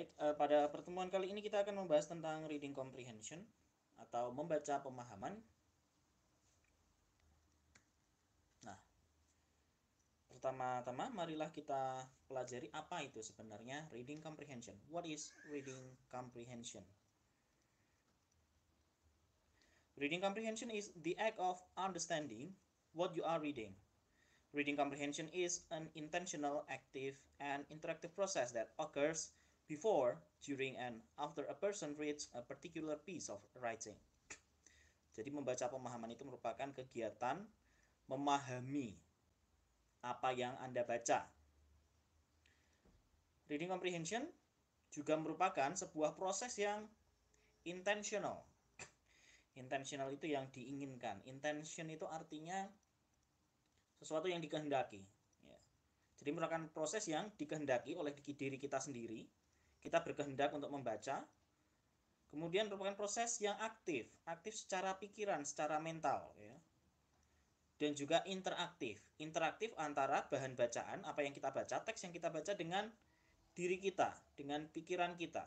Baik, uh, pada pertemuan kali ini kita akan membahas tentang reading comprehension atau membaca pemahaman. Nah, pertama-tama marilah kita pelajari apa itu sebenarnya reading comprehension. What is reading comprehension? Reading comprehension is the act of understanding what you are reading. Reading comprehension is an intentional, active, and interactive process that occurs before, during, and after a person reads a particular piece of writing. Jadi membaca pemahaman itu merupakan kegiatan memahami apa yang Anda baca. Reading comprehension juga merupakan sebuah proses yang intentional. Intentional itu yang diinginkan. Intention itu artinya sesuatu yang dikehendaki. Ya. Jadi merupakan proses yang dikehendaki oleh diri kita sendiri kita berkehendak untuk membaca. Kemudian merupakan proses yang aktif, aktif secara pikiran, secara mental ya. Dan juga interaktif, interaktif antara bahan bacaan, apa yang kita baca, teks yang kita baca dengan diri kita, dengan pikiran kita.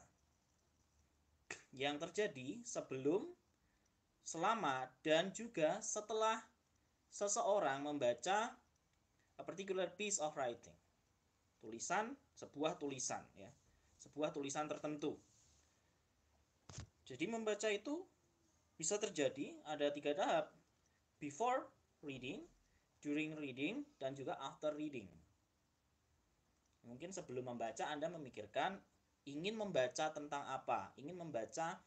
Yang terjadi sebelum, selama, dan juga setelah seseorang membaca a particular piece of writing. Tulisan, sebuah tulisan ya sebuah tulisan tertentu. Jadi membaca itu bisa terjadi ada tiga tahap. Before reading, during reading, dan juga after reading. Mungkin sebelum membaca Anda memikirkan ingin membaca tentang apa, ingin membaca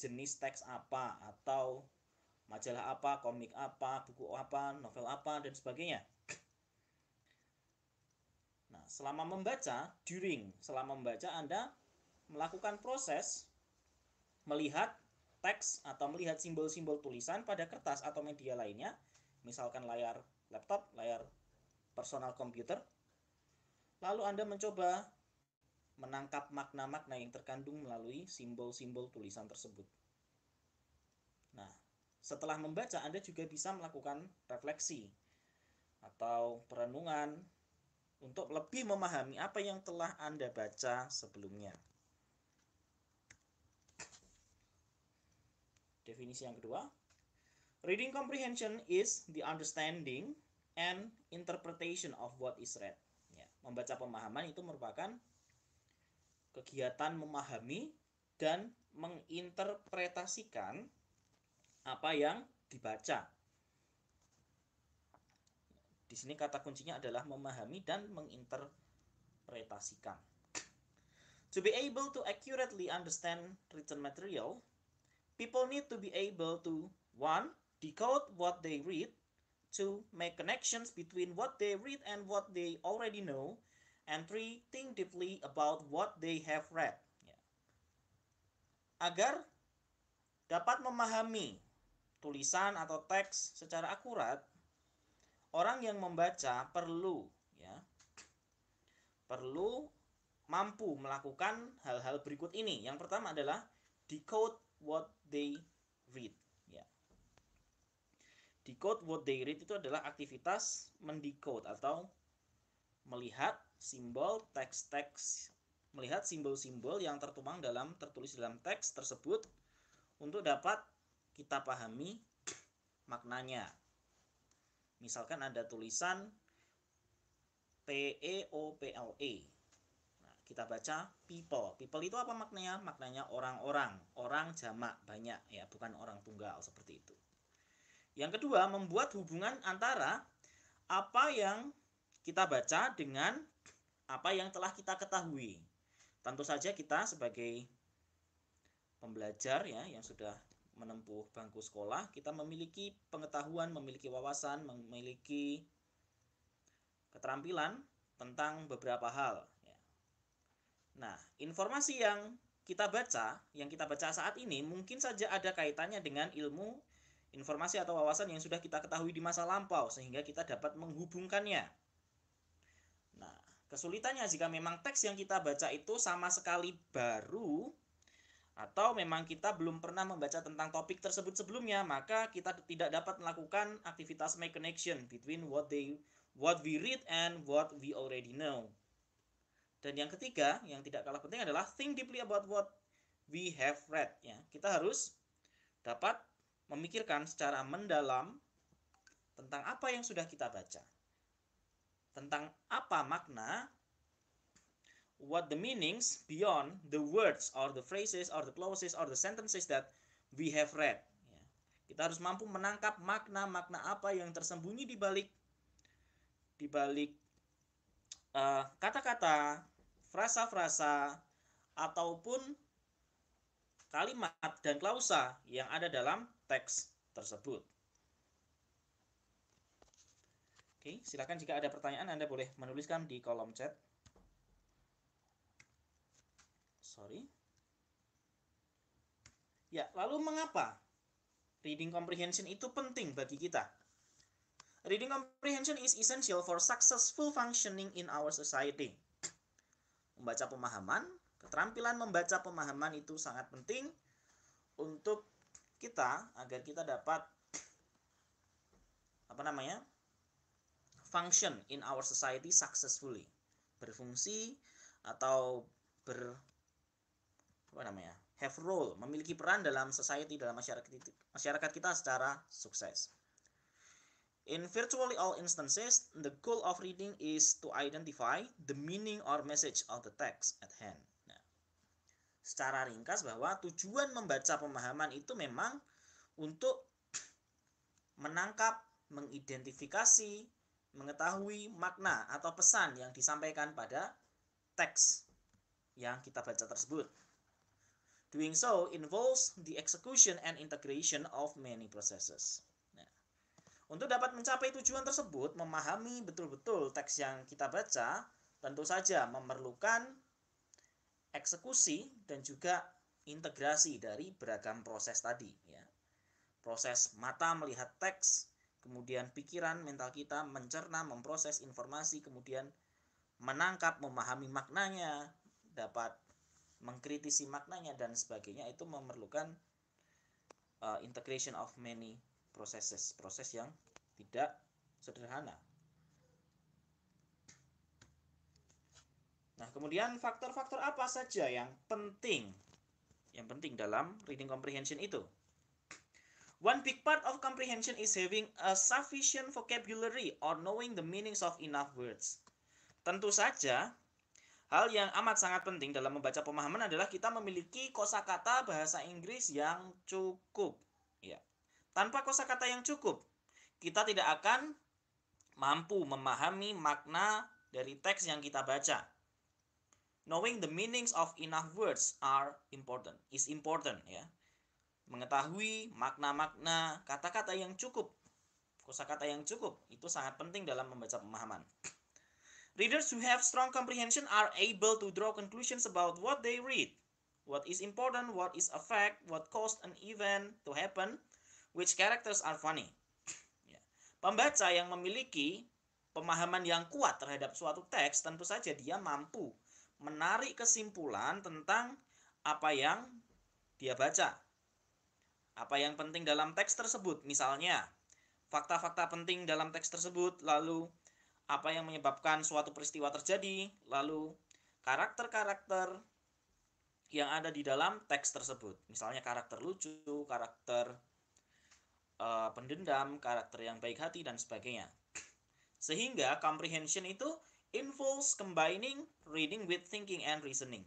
jenis teks apa, atau majalah apa, komik apa, buku apa, novel apa, dan sebagainya selama membaca, during, selama membaca Anda melakukan proses melihat teks atau melihat simbol-simbol tulisan pada kertas atau media lainnya, misalkan layar laptop, layar personal komputer. Lalu Anda mencoba menangkap makna-makna yang terkandung melalui simbol-simbol tulisan tersebut. Nah, setelah membaca Anda juga bisa melakukan refleksi atau perenungan untuk lebih memahami apa yang telah Anda baca sebelumnya. Definisi yang kedua, reading comprehension is the understanding and interpretation of what is read. Ya, membaca pemahaman itu merupakan kegiatan memahami dan menginterpretasikan apa yang dibaca di sini kata kuncinya adalah memahami dan menginterpretasikan. To be able to accurately understand written material, people need to be able to one decode what they read, two make connections between what they read and what they already know, and three think deeply about what they have read. Agar dapat memahami tulisan atau teks secara akurat, orang yang membaca perlu ya perlu mampu melakukan hal-hal berikut ini. Yang pertama adalah decode what they read. Ya. Decode what they read itu adalah aktivitas mendecode atau melihat simbol teks-teks, melihat simbol-simbol yang tertuang dalam tertulis dalam teks tersebut untuk dapat kita pahami maknanya. Misalkan ada tulisan P-E-O-P-L-E. E. Nah, kita baca people. People itu apa maknanya? Maknanya orang-orang. Orang jamak banyak ya, bukan orang tunggal seperti itu. Yang kedua, membuat hubungan antara apa yang kita baca dengan apa yang telah kita ketahui. Tentu saja kita sebagai pembelajar ya yang sudah menempuh bangku sekolah, kita memiliki pengetahuan, memiliki wawasan, memiliki keterampilan tentang beberapa hal. Ya. Nah, informasi yang kita baca, yang kita baca saat ini mungkin saja ada kaitannya dengan ilmu, informasi atau wawasan yang sudah kita ketahui di masa lampau sehingga kita dapat menghubungkannya. Nah, kesulitannya jika memang teks yang kita baca itu sama sekali baru atau memang kita belum pernah membaca tentang topik tersebut sebelumnya, maka kita tidak dapat melakukan aktivitas make connection between what they what we read and what we already know. Dan yang ketiga, yang tidak kalah penting adalah think deeply about what we have read ya. Kita harus dapat memikirkan secara mendalam tentang apa yang sudah kita baca. Tentang apa makna what the meanings beyond the words or the phrases or the clauses or the sentences that we have read. Ya. Kita harus mampu menangkap makna-makna apa yang tersembunyi di balik di balik kata eh, kata-kata, frasa-frasa ataupun kalimat dan klausa yang ada dalam teks tersebut. Oke, silakan jika ada pertanyaan Anda boleh menuliskan di kolom chat sorry ya lalu mengapa reading comprehension itu penting bagi kita reading comprehension is essential for successful functioning in our society membaca pemahaman keterampilan membaca pemahaman itu sangat penting untuk kita agar kita dapat apa namanya function in our society successfully berfungsi atau ber apa namanya have role memiliki peran dalam society dalam masyarakat masyarakat kita secara sukses. In virtually all instances, the goal of reading is to identify the meaning or message of the text at hand. Nah, secara ringkas bahwa tujuan membaca pemahaman itu memang untuk menangkap, mengidentifikasi, mengetahui makna atau pesan yang disampaikan pada teks yang kita baca tersebut. Doing so involves the execution and integration of many processes. Nah, untuk dapat mencapai tujuan tersebut, memahami betul-betul teks yang kita baca tentu saja memerlukan eksekusi dan juga integrasi dari beragam proses tadi. Ya. Proses mata melihat teks, kemudian pikiran mental kita mencerna, memproses informasi, kemudian menangkap, memahami maknanya, dapat mengkritisi maknanya dan sebagainya itu memerlukan uh, integration of many processes, proses yang tidak sederhana. Nah, kemudian faktor-faktor apa saja yang penting? Yang penting dalam reading comprehension itu. One big part of comprehension is having a sufficient vocabulary or knowing the meanings of enough words. Tentu saja, Hal yang amat sangat penting dalam membaca pemahaman adalah kita memiliki kosakata bahasa Inggris yang cukup. Ya. Tanpa kosakata yang cukup, kita tidak akan mampu memahami makna dari teks yang kita baca. Knowing the meanings of enough words are important, is important ya. Mengetahui makna-makna kata-kata yang cukup, kosakata yang cukup itu sangat penting dalam membaca pemahaman. Readers who have strong comprehension are able to draw conclusions about what they read, what is important, what is a fact, what caused an event to happen, which characters are funny. Ya. Pembaca yang memiliki pemahaman yang kuat terhadap suatu teks tentu saja dia mampu menarik kesimpulan tentang apa yang dia baca. Apa yang penting dalam teks tersebut, misalnya fakta-fakta penting dalam teks tersebut, lalu apa yang menyebabkan suatu peristiwa terjadi, lalu karakter-karakter yang ada di dalam teks tersebut. Misalnya karakter lucu, karakter uh, pendendam, karakter yang baik hati dan sebagainya. Sehingga comprehension itu involves combining reading with thinking and reasoning.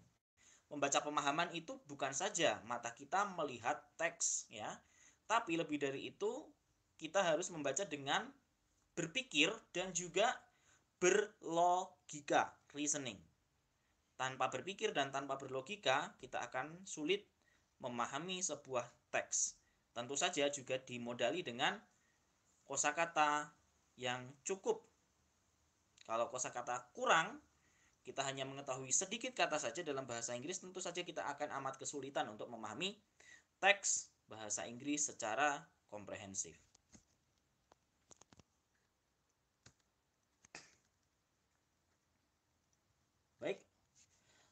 Membaca pemahaman itu bukan saja mata kita melihat teks ya, tapi lebih dari itu kita harus membaca dengan berpikir dan juga berlogika, reasoning. Tanpa berpikir dan tanpa berlogika, kita akan sulit memahami sebuah teks. Tentu saja juga dimodali dengan kosakata yang cukup. Kalau kosakata kurang, kita hanya mengetahui sedikit kata saja dalam bahasa Inggris, tentu saja kita akan amat kesulitan untuk memahami teks bahasa Inggris secara komprehensif.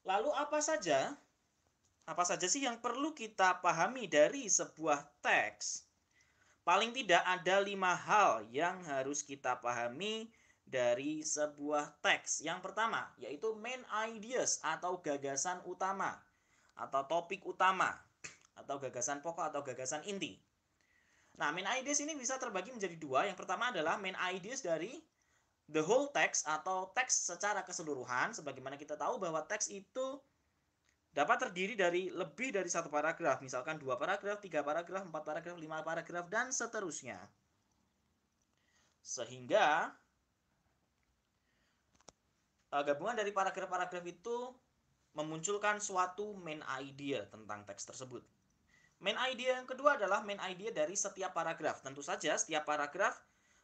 Lalu apa saja? Apa saja sih yang perlu kita pahami dari sebuah teks? Paling tidak ada lima hal yang harus kita pahami dari sebuah teks. Yang pertama, yaitu main ideas atau gagasan utama, atau topik utama, atau gagasan pokok atau gagasan inti. Nah, main ideas ini bisa terbagi menjadi dua. Yang pertama adalah main ideas dari the whole text atau teks secara keseluruhan sebagaimana kita tahu bahwa teks itu dapat terdiri dari lebih dari satu paragraf, misalkan dua paragraf, tiga paragraf, empat paragraf, lima paragraf, dan seterusnya. Sehingga eh, gabungan dari paragraf-paragraf itu memunculkan suatu main idea tentang teks tersebut. Main idea yang kedua adalah main idea dari setiap paragraf. Tentu saja setiap paragraf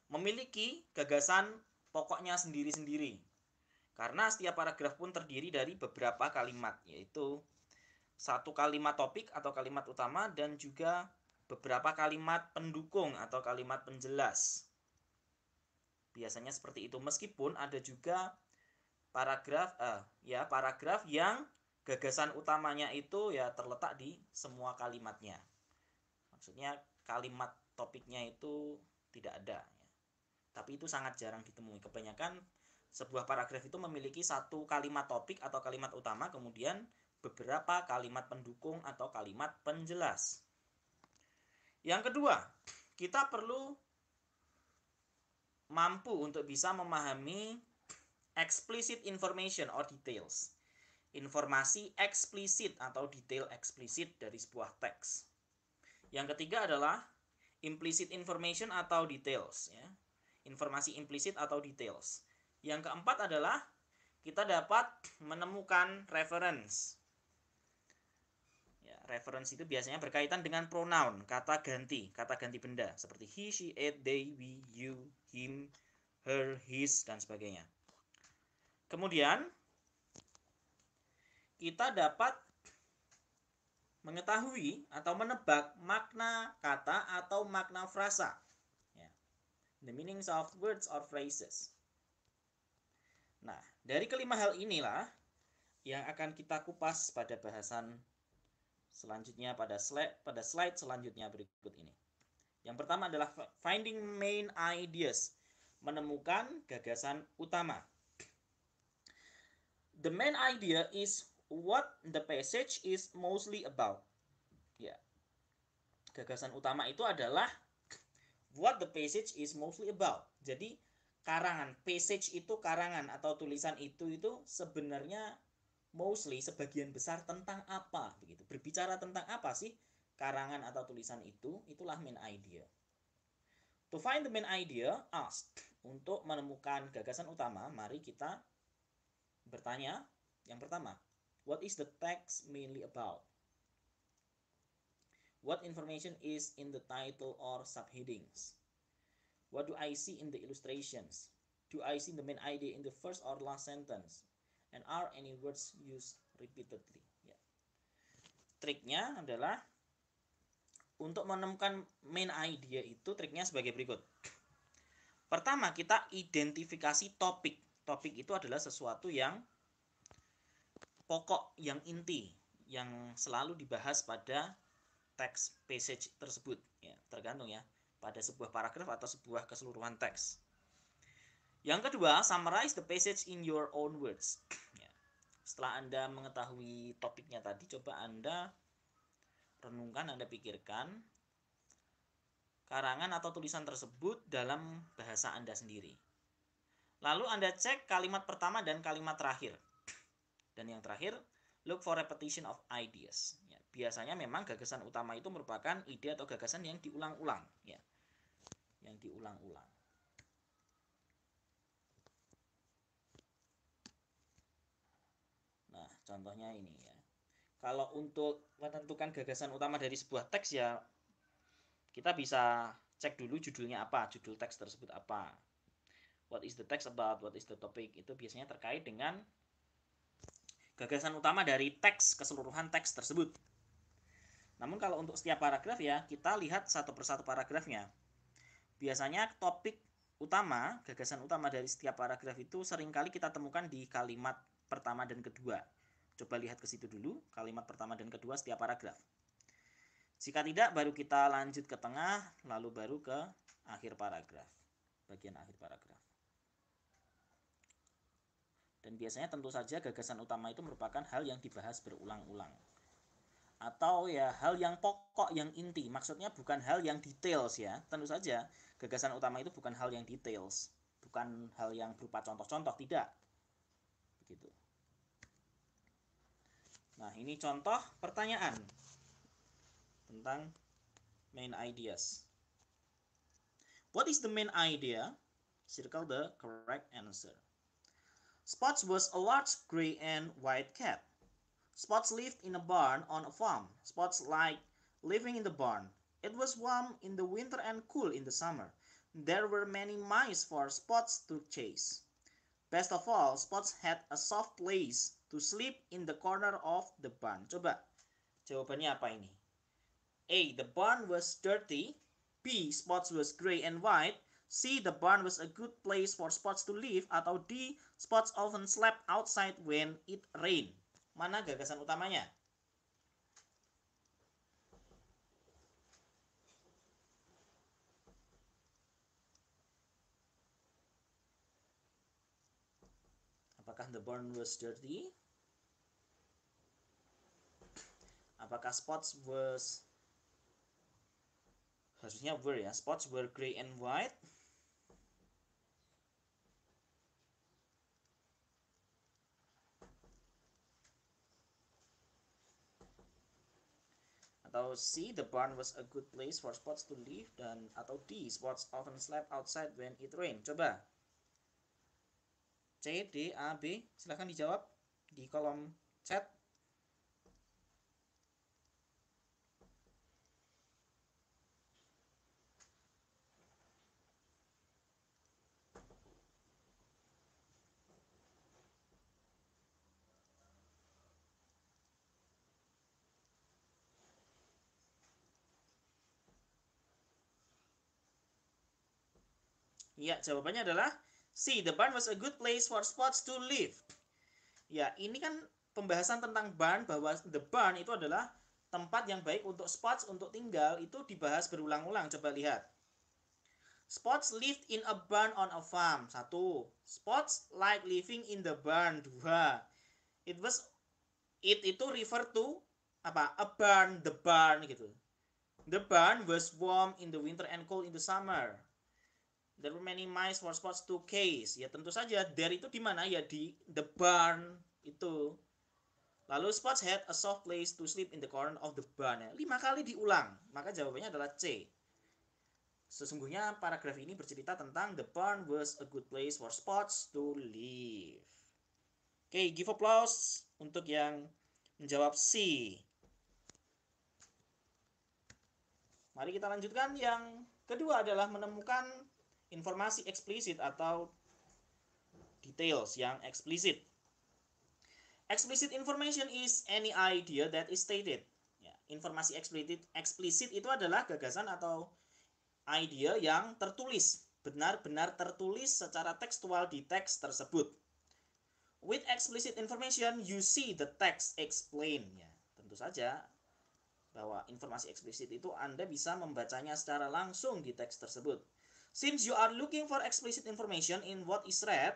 memiliki gagasan pokoknya sendiri-sendiri. Karena setiap paragraf pun terdiri dari beberapa kalimat, yaitu satu kalimat topik atau kalimat utama dan juga beberapa kalimat pendukung atau kalimat penjelas. Biasanya seperti itu, meskipun ada juga paragraf eh, ya paragraf yang gagasan utamanya itu ya terletak di semua kalimatnya. Maksudnya kalimat topiknya itu tidak ada tapi itu sangat jarang ditemui. Kebanyakan sebuah paragraf itu memiliki satu kalimat topik atau kalimat utama, kemudian beberapa kalimat pendukung atau kalimat penjelas. Yang kedua, kita perlu mampu untuk bisa memahami explicit information or details. Informasi eksplisit atau detail eksplisit dari sebuah teks. Yang ketiga adalah implicit information atau details ya informasi implisit atau details. Yang keempat adalah kita dapat menemukan reference. Ya, reference itu biasanya berkaitan dengan pronoun, kata ganti, kata ganti benda seperti he, she, it, they, we, you, him, her, his dan sebagainya. Kemudian kita dapat mengetahui atau menebak makna kata atau makna frasa the meanings of words or phrases. Nah, dari kelima hal inilah yang akan kita kupas pada bahasan selanjutnya pada slide pada slide selanjutnya berikut ini. Yang pertama adalah finding main ideas, menemukan gagasan utama. The main idea is what the passage is mostly about. Ya. Gagasan utama itu adalah what the passage is mostly about. Jadi karangan passage itu karangan atau tulisan itu itu sebenarnya mostly sebagian besar tentang apa begitu. Berbicara tentang apa sih karangan atau tulisan itu? Itulah main idea. To find the main idea, ask. Untuk menemukan gagasan utama, mari kita bertanya. Yang pertama, what is the text mainly about? What information is in the title or subheadings? What do I see in the illustrations? Do I see the main idea in the first or last sentence? And are any words used repeatedly? Yeah. Triknya adalah untuk menemukan main idea itu triknya sebagai berikut. Pertama, kita identifikasi topik. Topik itu adalah sesuatu yang pokok, yang inti, yang selalu dibahas pada teks passage tersebut ya tergantung ya pada sebuah paragraf atau sebuah keseluruhan teks yang kedua summarize the passage in your own words ya. setelah anda mengetahui topiknya tadi coba anda renungkan anda pikirkan karangan atau tulisan tersebut dalam bahasa anda sendiri lalu anda cek kalimat pertama dan kalimat terakhir dan yang terakhir look for repetition of ideas biasanya memang gagasan utama itu merupakan ide atau gagasan yang diulang-ulang ya yang diulang-ulang nah contohnya ini ya kalau untuk menentukan gagasan utama dari sebuah teks ya kita bisa cek dulu judulnya apa judul teks tersebut apa what is the text about what is the topic itu biasanya terkait dengan gagasan utama dari teks keseluruhan teks tersebut namun kalau untuk setiap paragraf ya, kita lihat satu persatu paragrafnya. Biasanya topik utama, gagasan utama dari setiap paragraf itu seringkali kita temukan di kalimat pertama dan kedua. Coba lihat ke situ dulu, kalimat pertama dan kedua setiap paragraf. Jika tidak, baru kita lanjut ke tengah, lalu baru ke akhir paragraf, bagian akhir paragraf. Dan biasanya tentu saja gagasan utama itu merupakan hal yang dibahas berulang-ulang atau ya hal yang pokok yang inti maksudnya bukan hal yang details ya tentu saja gagasan utama itu bukan hal yang details bukan hal yang berupa contoh-contoh tidak begitu nah ini contoh pertanyaan tentang main ideas what is the main idea circle the correct answer Spots was a large gray and white cat Spots lived in a barn on a farm. Spots liked living in the barn. It was warm in the winter and cool in the summer. There were many mice for Spots to chase. Best of all, Spots had a soft place to sleep in the corner of the barn. Coba, jawabannya apa ini? A. The barn was dirty. B. Spots was gray and white. C. The barn was a good place for Spots to live. Atau D. Spots often slept outside when it rained. mana gagasan utamanya? Apakah the barn was dirty? Apakah spots was harusnya were ya? Spots were grey and white. atau C the barn was a good place for spots to live dan atau D spots often slept outside when it rained coba C D A B silahkan dijawab di kolom chat Ya, jawabannya adalah C. The barn was a good place for spots to live. Ya, ini kan pembahasan tentang barn bahwa the barn itu adalah tempat yang baik untuk spots untuk tinggal itu dibahas berulang-ulang. Coba lihat. Spots lived in a barn on a farm. Satu. Spots like living in the barn. Dua. It was it itu refer to apa? A barn, the barn gitu. The barn was warm in the winter and cold in the summer there were many mice for spots to case. Ya tentu saja there itu di mana ya di the barn itu. Lalu spots had a soft place to sleep in the corner of the barn. Ya, lima kali diulang, maka jawabannya adalah C. Sesungguhnya paragraf ini bercerita tentang the barn was a good place for spots to live. Oke, okay, give applause untuk yang menjawab C. Mari kita lanjutkan yang kedua adalah menemukan informasi eksplisit atau details yang eksplisit. Explicit information is any idea that is stated. Ya, informasi eksplisit, eksplisit itu adalah gagasan atau idea yang tertulis, benar-benar tertulis secara tekstual di teks tersebut. With explicit information, you see the text explain. Ya, tentu saja bahwa informasi eksplisit itu Anda bisa membacanya secara langsung di teks tersebut. Since you are looking for explicit information in what is read,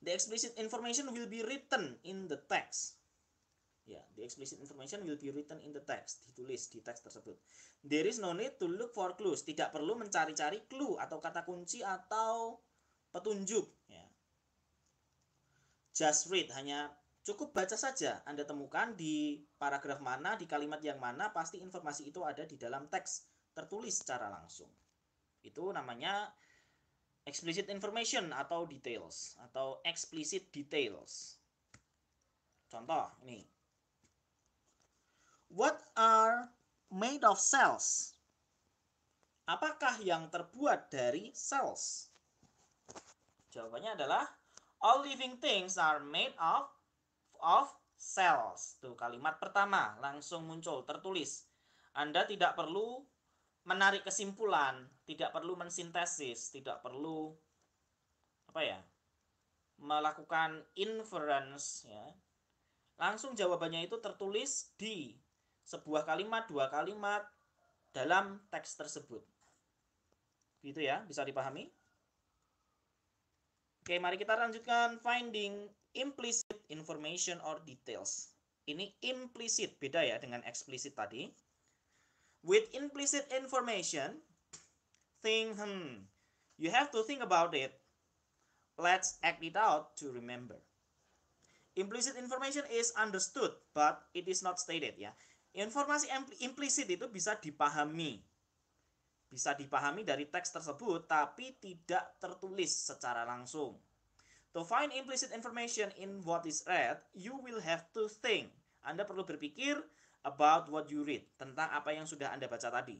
the explicit information will be written in the text. Ya, yeah, the explicit information will be written in the text, ditulis di teks tersebut. There is no need to look for clues, tidak perlu mencari-cari clue atau kata kunci atau petunjuk. Ya. Just read, hanya cukup baca saja. Anda temukan di paragraf mana, di kalimat yang mana, pasti informasi itu ada di dalam teks tertulis secara langsung. Itu namanya explicit information atau details atau explicit details. Contoh ini. What are made of cells? Apakah yang terbuat dari cells? Jawabannya adalah all living things are made of of cells. Tuh kalimat pertama langsung muncul tertulis. Anda tidak perlu menarik kesimpulan, tidak perlu mensintesis, tidak perlu apa ya? melakukan inference ya. Langsung jawabannya itu tertulis di sebuah kalimat, dua kalimat dalam teks tersebut. Gitu ya, bisa dipahami? Oke, mari kita lanjutkan finding implicit information or details. Ini implicit beda ya dengan explicit tadi with implicit information, think, hmm, you have to think about it. Let's act it out to remember. Implicit information is understood, but it is not stated ya. Informasi implisit itu bisa dipahami. Bisa dipahami dari teks tersebut, tapi tidak tertulis secara langsung. To find implicit information in what is read, you will have to think. Anda perlu berpikir, about what you read, tentang apa yang sudah Anda baca tadi.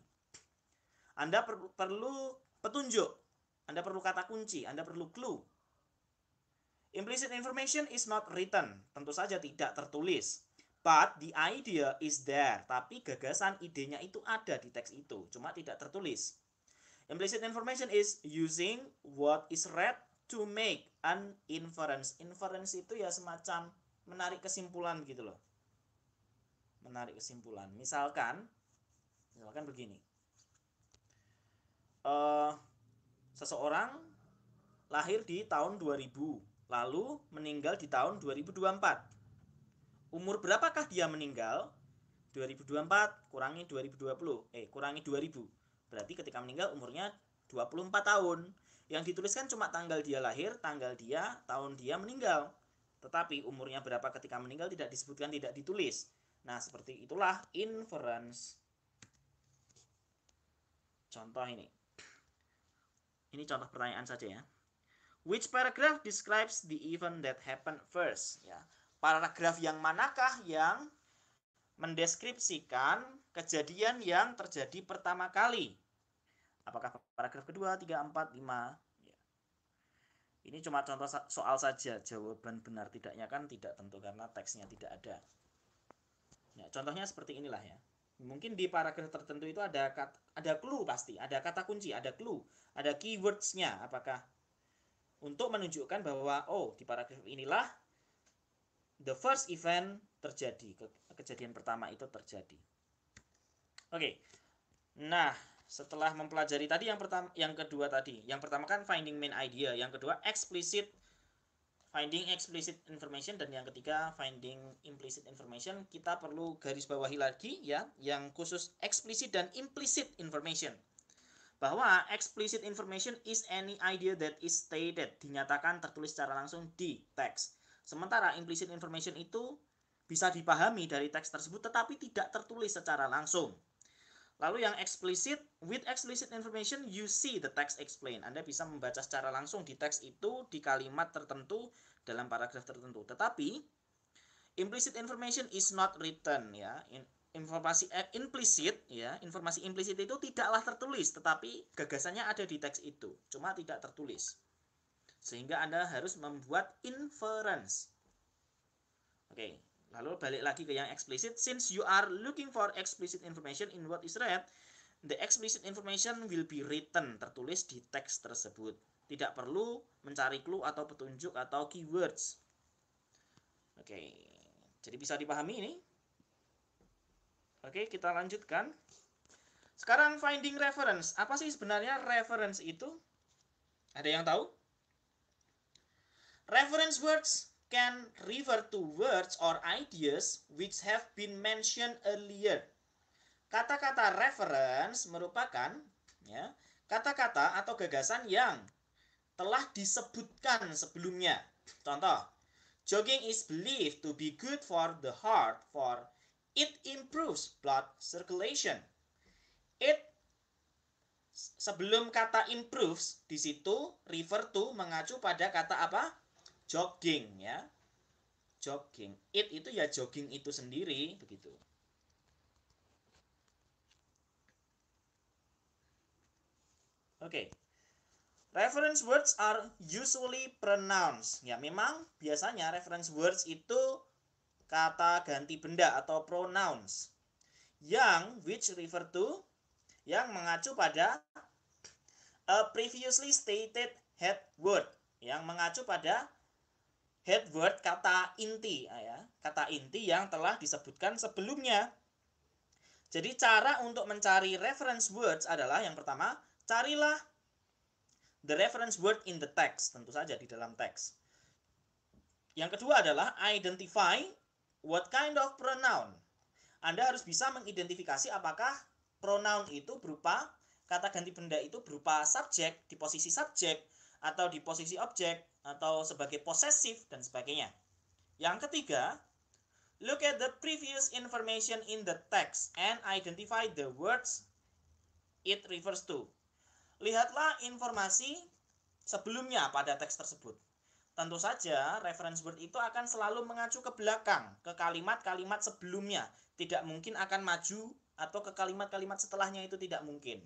Anda per perlu petunjuk, Anda perlu kata kunci, Anda perlu clue. Implicit information is not written, tentu saja tidak tertulis. But the idea is there, tapi gagasan idenya itu ada di teks itu, cuma tidak tertulis. Implicit information is using what is read to make an inference. Inference itu ya semacam menarik kesimpulan gitu loh menarik kesimpulan. Misalkan, misalkan begini, uh, seseorang lahir di tahun 2000, lalu meninggal di tahun 2024. Umur berapakah dia meninggal? 2024 kurangi 2020, eh kurangi 2000. Berarti ketika meninggal umurnya 24 tahun. Yang dituliskan cuma tanggal dia lahir, tanggal dia, tahun dia meninggal. Tetapi umurnya berapa ketika meninggal tidak disebutkan, tidak ditulis. Nah, seperti itulah inference. Contoh ini. Ini contoh pertanyaan saja ya. Which paragraph describes the event that happened first? Ya, paragraf yang manakah yang mendeskripsikan kejadian yang terjadi pertama kali? Apakah paragraf kedua, tiga, empat, lima? Ya. Ini cuma contoh soal saja. Jawaban benar tidaknya kan tidak tentu karena teksnya tidak ada. Ya, contohnya seperti inilah ya. Mungkin di paragraf tertentu itu ada kata, ada clue pasti, ada kata kunci, ada clue, ada keywordsnya. Apakah untuk menunjukkan bahwa oh di paragraf inilah the first event terjadi kejadian pertama itu terjadi. Oke, okay. nah setelah mempelajari tadi yang pertama, yang kedua tadi, yang pertama kan finding main idea, yang kedua explicit finding explicit information dan yang ketiga finding implicit information kita perlu garis bawahi lagi ya yang khusus explicit dan implicit information bahwa explicit information is any idea that is stated dinyatakan tertulis secara langsung di teks sementara implicit information itu bisa dipahami dari teks tersebut tetapi tidak tertulis secara langsung Lalu yang explicit, with explicit information you see the text explain. Anda bisa membaca secara langsung di teks itu di kalimat tertentu dalam paragraf tertentu. Tetapi implicit information is not written ya. informasi eh, implicit ya, informasi implicit itu tidaklah tertulis, tetapi gagasannya ada di teks itu, cuma tidak tertulis. Sehingga Anda harus membuat inference. Oke. Lalu balik lagi ke yang explicit. Since you are looking for explicit information in what is read, the explicit information will be written, tertulis di teks tersebut. Tidak perlu mencari clue atau petunjuk atau keywords. Oke, okay. jadi bisa dipahami ini. Oke, okay, kita lanjutkan. Sekarang finding reference. Apa sih sebenarnya reference itu? Ada yang tahu? Reference words can refer to words or ideas which have been mentioned earlier. Kata-kata reference merupakan ya, kata-kata atau gagasan yang telah disebutkan sebelumnya. Contoh, jogging is believed to be good for the heart for it improves blood circulation. It sebelum kata improves di situ refer to mengacu pada kata apa? jogging ya jogging it itu ya jogging itu sendiri begitu oke okay. Reference words are usually pronounced Ya, memang biasanya reference words itu kata ganti benda atau pronouns yang which refer to yang mengacu pada a previously stated head word yang mengacu pada headword kata inti ah ya kata inti yang telah disebutkan sebelumnya jadi cara untuk mencari reference words adalah yang pertama carilah the reference word in the text tentu saja di dalam teks yang kedua adalah identify what kind of pronoun anda harus bisa mengidentifikasi apakah pronoun itu berupa kata ganti benda itu berupa subjek di posisi subjek atau di posisi objek atau sebagai posesif dan sebagainya. Yang ketiga, look at the previous information in the text and identify the words it refers to. Lihatlah informasi sebelumnya pada teks tersebut. Tentu saja, reference word itu akan selalu mengacu ke belakang, ke kalimat-kalimat sebelumnya. Tidak mungkin akan maju atau ke kalimat-kalimat setelahnya itu tidak mungkin.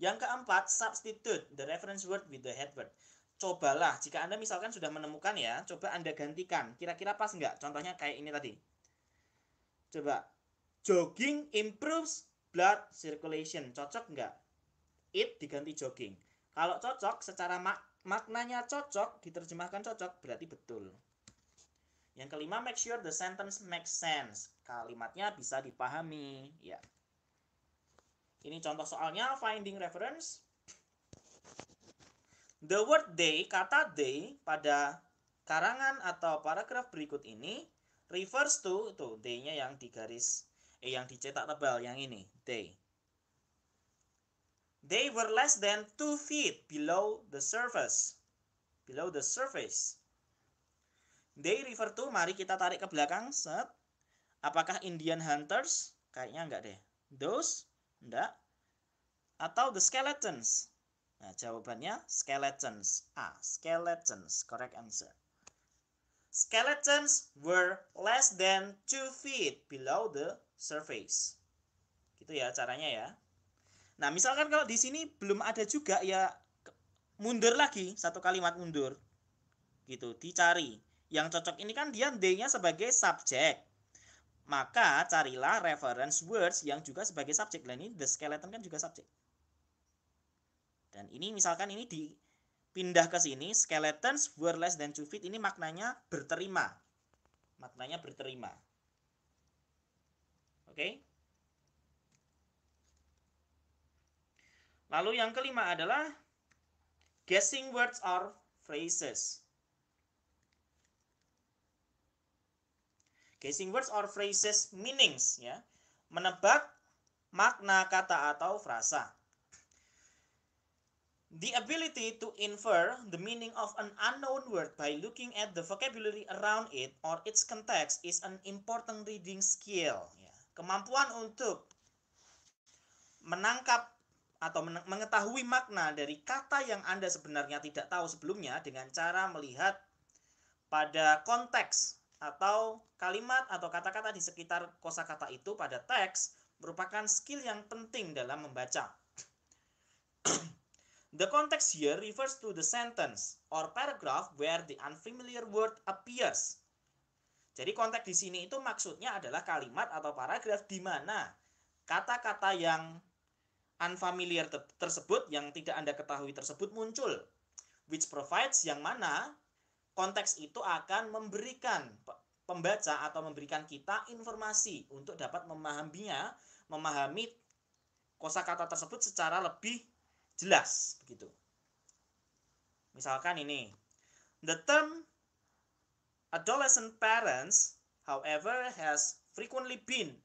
Yang keempat, substitute the reference word with the head word. Cobalah, jika Anda misalkan sudah menemukan ya, coba Anda gantikan. Kira-kira pas enggak? Contohnya kayak ini tadi. Coba, jogging improves blood circulation. Cocok enggak? It diganti jogging. Kalau cocok, secara mak maknanya cocok, diterjemahkan cocok, berarti betul. Yang kelima, make sure the sentence makes sense. Kalimatnya bisa dipahami, ya. Ini contoh soalnya finding reference. The word they, kata they pada karangan atau paragraf berikut ini refers to itu they-nya yang di garis eh yang dicetak tebal yang ini they. They were less than two feet below the surface. Below the surface. They refer to mari kita tarik ke belakang set. Apakah Indian hunters? Kayaknya enggak deh. Those Enggak. Atau the skeletons. Nah, jawabannya skeletons. A. Skeletons. Correct answer. Skeletons were less than two feet below the surface. Gitu ya caranya ya. Nah, misalkan kalau di sini belum ada juga ya mundur lagi satu kalimat mundur. Gitu, dicari. Yang cocok ini kan dia D-nya sebagai subjek maka carilah reference words yang juga sebagai subjek. Dan ini the skeleton kan juga subjek. Dan ini misalkan ini dipindah ke sini, skeletons were less than two feet, ini maknanya berterima. Maknanya berterima. Oke. Okay? Lalu yang kelima adalah guessing words or phrases. Guessing words or phrases meanings ya. Menebak makna kata atau frasa. The ability to infer the meaning of an unknown word by looking at the vocabulary around it or its context is an important reading skill. Ya. Kemampuan untuk menangkap atau mengetahui makna dari kata yang Anda sebenarnya tidak tahu sebelumnya dengan cara melihat pada konteks atau kalimat atau kata-kata di sekitar kosakata itu pada teks merupakan skill yang penting dalam membaca. the context here refers to the sentence or paragraph where the unfamiliar word appears. Jadi konteks di sini itu maksudnya adalah kalimat atau paragraf di mana kata-kata yang unfamiliar tersebut yang tidak Anda ketahui tersebut muncul which provides yang mana konteks itu akan memberikan pembaca atau memberikan kita informasi untuk dapat memahaminya, memahami kosakata tersebut secara lebih jelas begitu. Misalkan ini, the term adolescent parents, however, has frequently been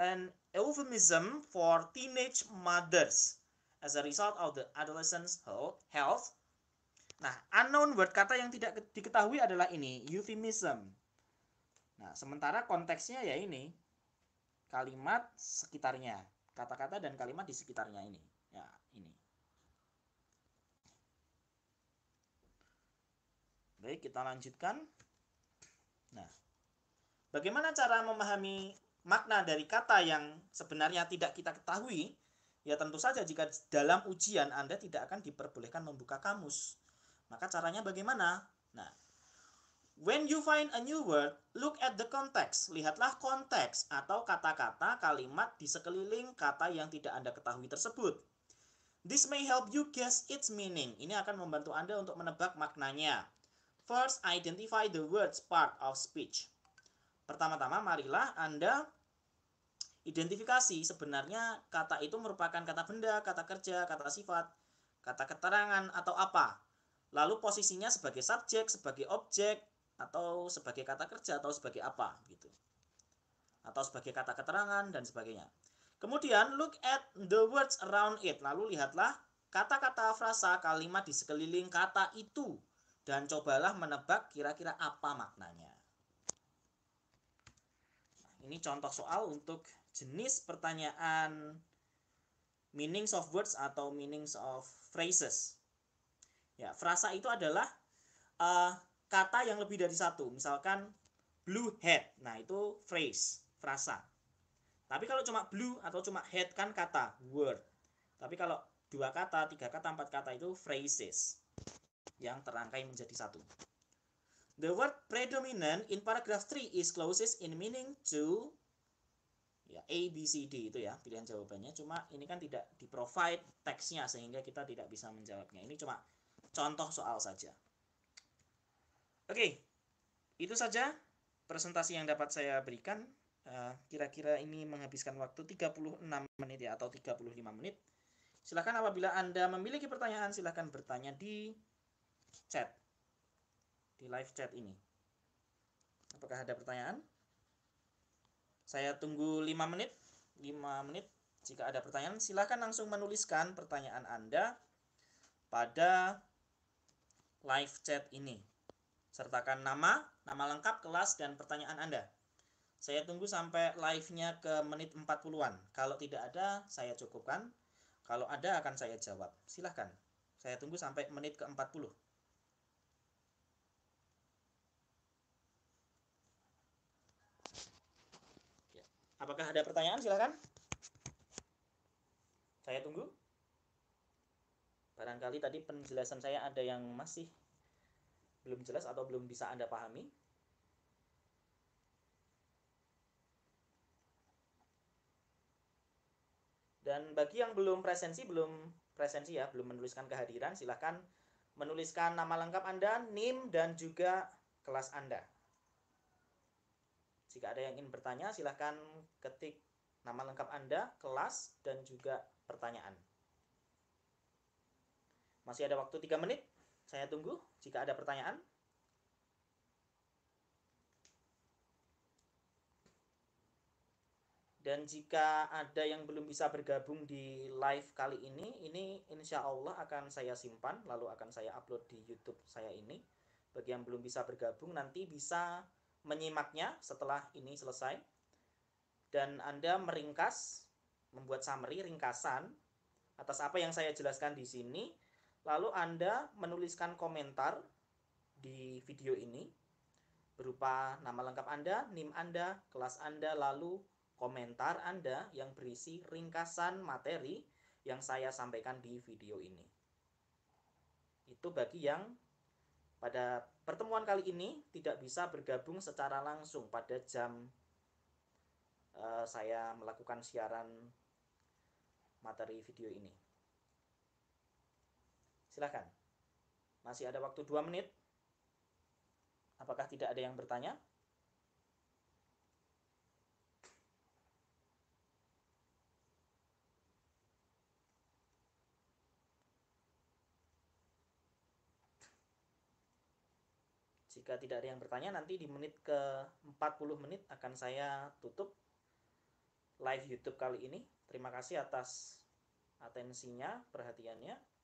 an euphemism for teenage mothers as a result of the adolescent's health Nah, unknown word kata yang tidak diketahui adalah ini, euphemism. Nah, sementara konteksnya ya ini kalimat sekitarnya, kata-kata dan kalimat di sekitarnya ini. Ya, ini. Baik, kita lanjutkan. Nah, bagaimana cara memahami makna dari kata yang sebenarnya tidak kita ketahui? Ya tentu saja jika dalam ujian Anda tidak akan diperbolehkan membuka kamus maka caranya bagaimana? Nah, When you find a new word, look at the context. Lihatlah konteks atau kata-kata kalimat di sekeliling kata yang tidak Anda ketahui tersebut. This may help you guess its meaning. Ini akan membantu Anda untuk menebak maknanya. First, identify the words part of speech. Pertama-tama, marilah Anda identifikasi sebenarnya kata itu merupakan kata benda, kata kerja, kata sifat, kata keterangan, atau apa lalu posisinya sebagai subjek, sebagai objek, atau sebagai kata kerja atau sebagai apa gitu. Atau sebagai kata keterangan dan sebagainya. Kemudian look at the words around it. Lalu lihatlah kata-kata frasa kalimat di sekeliling kata itu dan cobalah menebak kira-kira apa maknanya. Nah, ini contoh soal untuk jenis pertanyaan meanings of words atau meanings of phrases. Ya, frasa itu adalah uh, kata yang lebih dari satu. Misalkan blue head. Nah, itu phrase, frasa. Tapi kalau cuma blue atau cuma head kan kata, word. Tapi kalau dua kata, tiga kata, empat kata itu phrases yang terangkai menjadi satu. The word predominant in paragraph 3 is closest in meaning to ya A B C D itu ya pilihan jawabannya cuma ini kan tidak di provide teksnya sehingga kita tidak bisa menjawabnya ini cuma contoh soal saja. Oke, itu saja presentasi yang dapat saya berikan. Eh, kira-kira ini menghabiskan waktu 36 menit ya atau 35 menit. Silahkan apabila Anda memiliki pertanyaan, silahkan bertanya di chat. Di live chat ini. Apakah ada pertanyaan? Saya tunggu 5 menit. 5 menit. Jika ada pertanyaan, silahkan langsung menuliskan pertanyaan Anda pada live chat ini. Sertakan nama, nama lengkap, kelas, dan pertanyaan Anda. Saya tunggu sampai live-nya ke menit 40-an. Kalau tidak ada, saya cukupkan. Kalau ada, akan saya jawab. Silahkan. Saya tunggu sampai menit ke 40. Apakah ada pertanyaan? Silahkan. Saya tunggu. Barangkali tadi penjelasan saya ada yang masih belum jelas atau belum bisa Anda pahami. Dan bagi yang belum presensi, belum presensi ya, belum menuliskan kehadiran, silahkan menuliskan nama lengkap Anda, NIM, dan juga kelas Anda. Jika ada yang ingin bertanya, silahkan ketik nama lengkap Anda, kelas, dan juga pertanyaan. Masih ada waktu 3 menit. Saya tunggu jika ada pertanyaan. Dan jika ada yang belum bisa bergabung di live kali ini, ini insya Allah akan saya simpan, lalu akan saya upload di YouTube saya ini. Bagi yang belum bisa bergabung, nanti bisa menyimaknya setelah ini selesai. Dan Anda meringkas, membuat summary, ringkasan atas apa yang saya jelaskan di sini, Lalu Anda menuliskan komentar di video ini berupa nama lengkap Anda, NIM Anda, kelas Anda, lalu komentar Anda yang berisi ringkasan materi yang saya sampaikan di video ini. Itu bagi yang pada pertemuan kali ini tidak bisa bergabung secara langsung pada jam uh, saya melakukan siaran materi video ini. Silahkan. Masih ada waktu 2 menit. Apakah tidak ada yang bertanya? Jika tidak ada yang bertanya, nanti di menit ke 40 menit akan saya tutup live YouTube kali ini. Terima kasih atas atensinya, perhatiannya.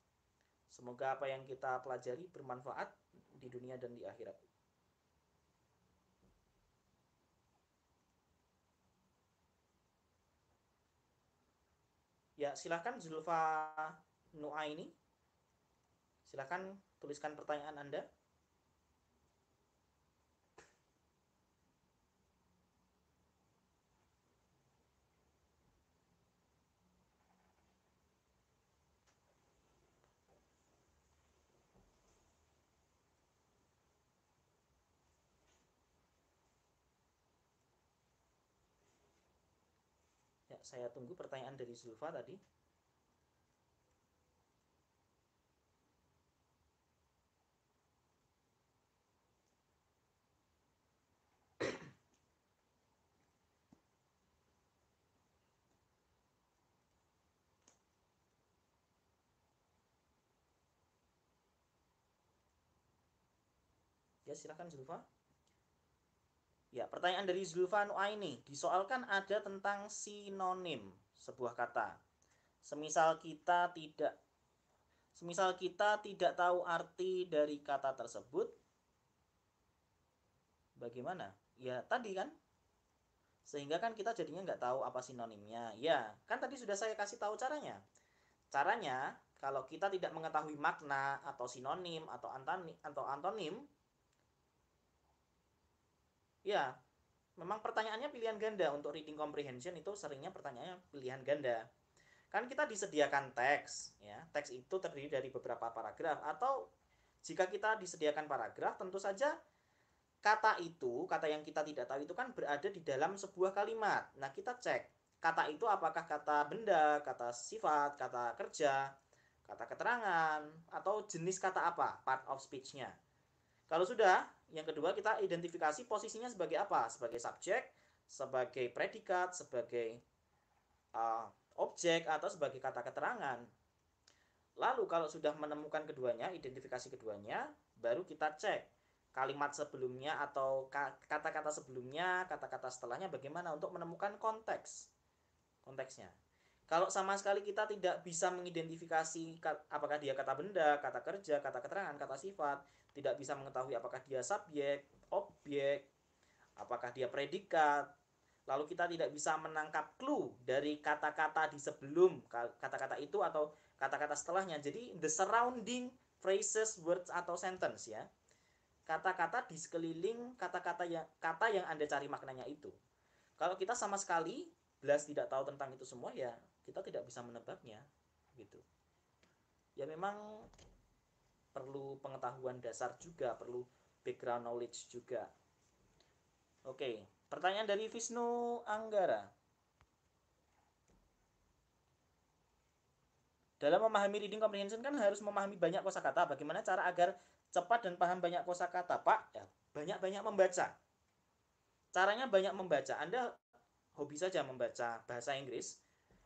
Semoga apa yang kita pelajari bermanfaat di dunia dan di akhirat. Ya, silahkan Zulfa Nu'a ini. Silahkan tuliskan pertanyaan Anda. saya tunggu pertanyaan dari Zulfa tadi. Ya, silakan Zulfa. Ya, pertanyaan dari Zulfan ini Disoalkan ada tentang sinonim sebuah kata. Semisal kita tidak semisal kita tidak tahu arti dari kata tersebut, bagaimana? Ya, tadi kan sehingga kan kita jadinya nggak tahu apa sinonimnya. Ya, kan tadi sudah saya kasih tahu caranya. Caranya, kalau kita tidak mengetahui makna atau sinonim atau antonim, atau antonim ya memang pertanyaannya pilihan ganda untuk reading comprehension itu seringnya pertanyaannya pilihan ganda kan kita disediakan teks ya teks itu terdiri dari beberapa paragraf atau jika kita disediakan paragraf tentu saja kata itu kata yang kita tidak tahu itu kan berada di dalam sebuah kalimat nah kita cek kata itu apakah kata benda kata sifat kata kerja kata keterangan atau jenis kata apa part of speech-nya kalau sudah yang kedua kita identifikasi posisinya sebagai apa? Sebagai subjek, sebagai predikat, sebagai uh, objek atau sebagai kata keterangan. Lalu kalau sudah menemukan keduanya, identifikasi keduanya, baru kita cek kalimat sebelumnya atau kata-kata sebelumnya, kata-kata setelahnya bagaimana untuk menemukan konteks konteksnya. Kalau sama sekali kita tidak bisa mengidentifikasi apakah dia kata benda, kata kerja, kata keterangan, kata sifat, tidak bisa mengetahui apakah dia subjek, objek, apakah dia predikat, lalu kita tidak bisa menangkap clue dari kata-kata di sebelum kata-kata itu atau kata-kata setelahnya. Jadi the surrounding phrases, words atau sentence ya. Kata-kata di sekeliling kata-kata yang kata yang Anda cari maknanya itu. Kalau kita sama sekali belas tidak tahu tentang itu semua ya kita tidak bisa menebaknya gitu ya memang perlu pengetahuan dasar juga perlu background knowledge juga oke pertanyaan dari Visnu Anggara Dalam memahami reading comprehension kan harus memahami banyak kosakata. Bagaimana cara agar cepat dan paham banyak kosakata, Pak? Ya, banyak-banyak membaca. Caranya banyak membaca. Anda hobi saja membaca bahasa Inggris,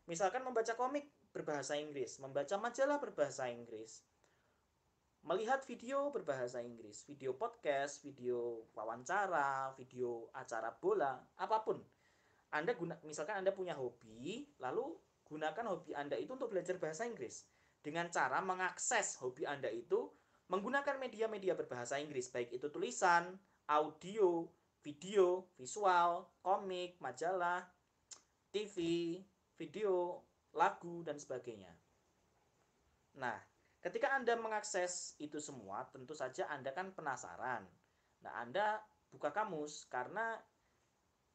Misalkan membaca komik berbahasa Inggris, membaca majalah berbahasa Inggris, melihat video berbahasa Inggris, video podcast, video wawancara, video acara bola, apapun. Anda guna misalkan Anda punya hobi, lalu gunakan hobi Anda itu untuk belajar bahasa Inggris dengan cara mengakses hobi Anda itu menggunakan media-media berbahasa Inggris, baik itu tulisan, audio, video, visual, komik, majalah, TV, video, lagu, dan sebagainya. Nah, ketika Anda mengakses itu semua, tentu saja Anda kan penasaran. Nah, Anda buka kamus karena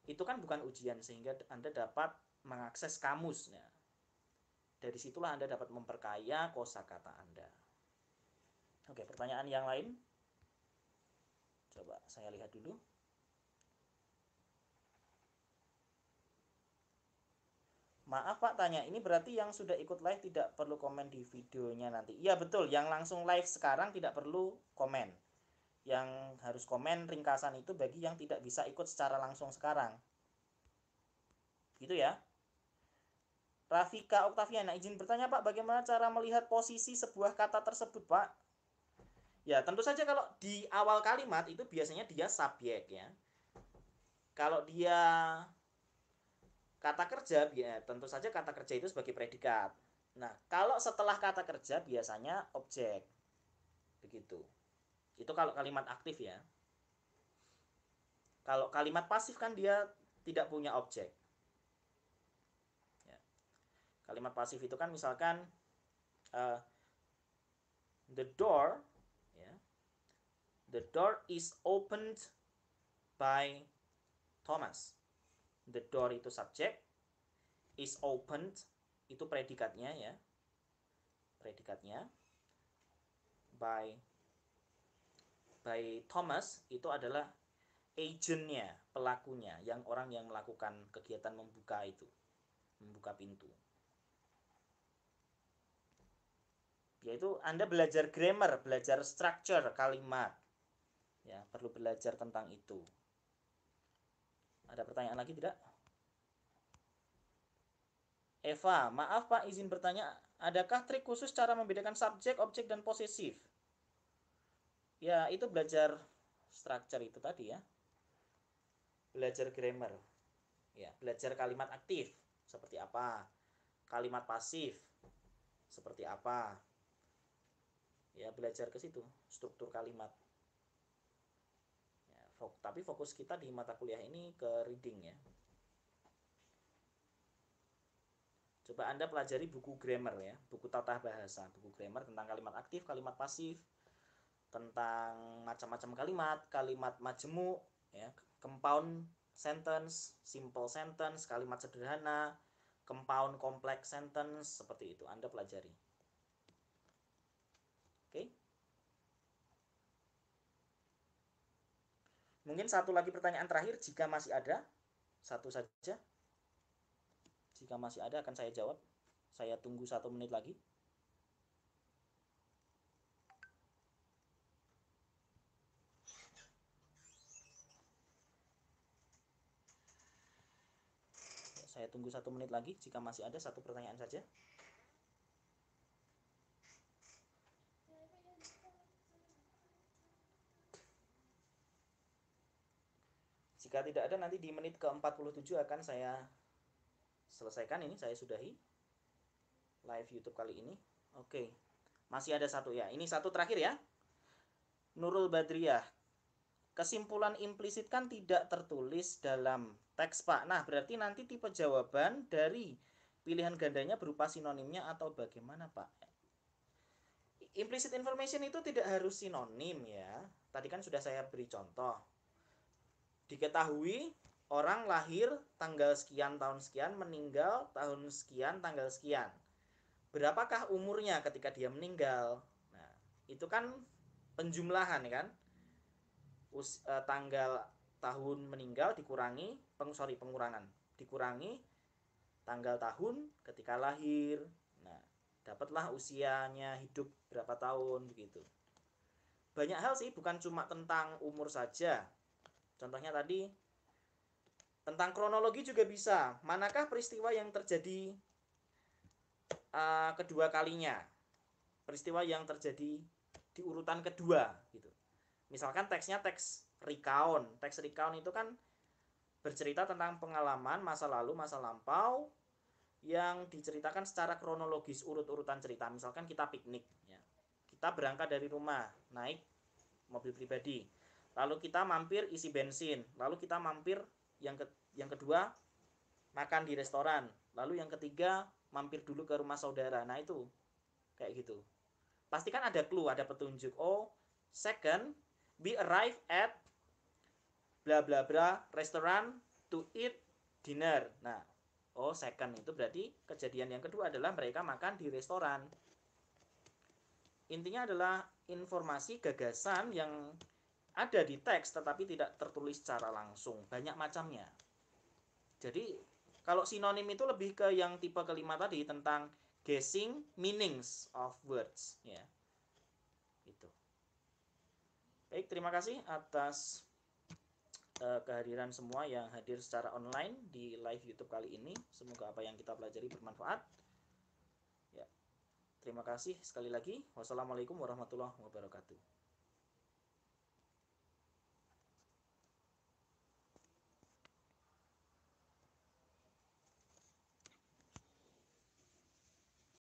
itu kan bukan ujian sehingga Anda dapat mengakses kamusnya. Dari situlah Anda dapat memperkaya kosakata Anda. Oke, pertanyaan yang lain? Coba saya lihat dulu. Maaf Pak tanya, ini berarti yang sudah ikut live tidak perlu komen di videonya nanti. Iya betul, yang langsung live sekarang tidak perlu komen. Yang harus komen ringkasan itu bagi yang tidak bisa ikut secara langsung sekarang. Gitu ya. Rafika Oktaviana izin bertanya Pak, bagaimana cara melihat posisi sebuah kata tersebut Pak? Ya, tentu saja kalau di awal kalimat itu biasanya dia subjek ya. Kalau dia Kata kerja ya, tentu saja kata kerja itu sebagai predikat. Nah, kalau setelah kata kerja biasanya objek. Begitu. Itu kalau kalimat aktif ya. Kalau kalimat pasif kan dia tidak punya objek. Ya. Kalimat pasif itu kan misalkan uh, the door ya. The door is opened by Thomas the door itu subjek, is opened itu predikatnya ya predikatnya by by Thomas itu adalah agentnya pelakunya yang orang yang melakukan kegiatan membuka itu membuka pintu yaitu Anda belajar grammar belajar structure kalimat ya perlu belajar tentang itu pertanyaan lagi tidak? Eva, maaf Pak izin bertanya, adakah trik khusus cara membedakan subjek, objek, dan posesif? Ya, itu belajar structure itu tadi ya. Belajar grammar. Ya, belajar kalimat aktif seperti apa? Kalimat pasif seperti apa? Ya, belajar ke situ, struktur kalimat tapi fokus kita di mata kuliah ini ke reading ya coba anda pelajari buku grammar ya buku tata bahasa buku grammar tentang kalimat aktif kalimat pasif tentang macam-macam kalimat kalimat majemuk ya compound sentence simple sentence kalimat sederhana compound complex sentence seperti itu anda pelajari Mungkin satu lagi pertanyaan terakhir jika masih ada. Satu saja. Jika masih ada akan saya jawab. Saya tunggu satu menit lagi. Saya tunggu satu menit lagi jika masih ada satu pertanyaan saja. Jika tidak ada nanti di menit ke-47 akan saya selesaikan ini, saya sudahi live YouTube kali ini. Oke. Masih ada satu ya. Ini satu terakhir ya. Nurul Badriah. Kesimpulan implisit kan tidak tertulis dalam teks, Pak. Nah, berarti nanti tipe jawaban dari pilihan gandanya berupa sinonimnya atau bagaimana, Pak? Implicit information itu tidak harus sinonim ya. Tadi kan sudah saya beri contoh diketahui orang lahir tanggal sekian tahun sekian meninggal tahun sekian tanggal sekian berapakah umurnya ketika dia meninggal nah itu kan penjumlahan kan Us, eh, tanggal tahun meninggal dikurangi peng, sorry pengurangan dikurangi tanggal tahun ketika lahir nah dapatlah usianya hidup berapa tahun begitu banyak hal sih bukan cuma tentang umur saja Contohnya tadi tentang kronologi juga bisa. Manakah peristiwa yang terjadi uh, kedua kalinya? Peristiwa yang terjadi di urutan kedua gitu. Misalkan teksnya teks recount. Teks recount itu kan bercerita tentang pengalaman masa lalu, masa lampau yang diceritakan secara kronologis urut-urutan cerita. Misalkan kita piknik ya. Kita berangkat dari rumah, naik mobil pribadi lalu kita mampir isi bensin, lalu kita mampir yang ke, yang kedua makan di restoran, lalu yang ketiga mampir dulu ke rumah saudara. Nah, itu kayak gitu. Pastikan ada clue, ada petunjuk. Oh, second, we arrive at bla bla bla restaurant to eat dinner. Nah, oh second itu berarti kejadian yang kedua adalah mereka makan di restoran. Intinya adalah informasi gagasan yang ada di teks tetapi tidak tertulis secara langsung banyak macamnya jadi kalau sinonim itu lebih ke yang tipe kelima tadi tentang guessing meanings of words ya itu baik terima kasih atas eh, kehadiran semua yang hadir secara online di live YouTube kali ini semoga apa yang kita pelajari bermanfaat ya terima kasih sekali lagi wassalamualaikum warahmatullahi wabarakatuh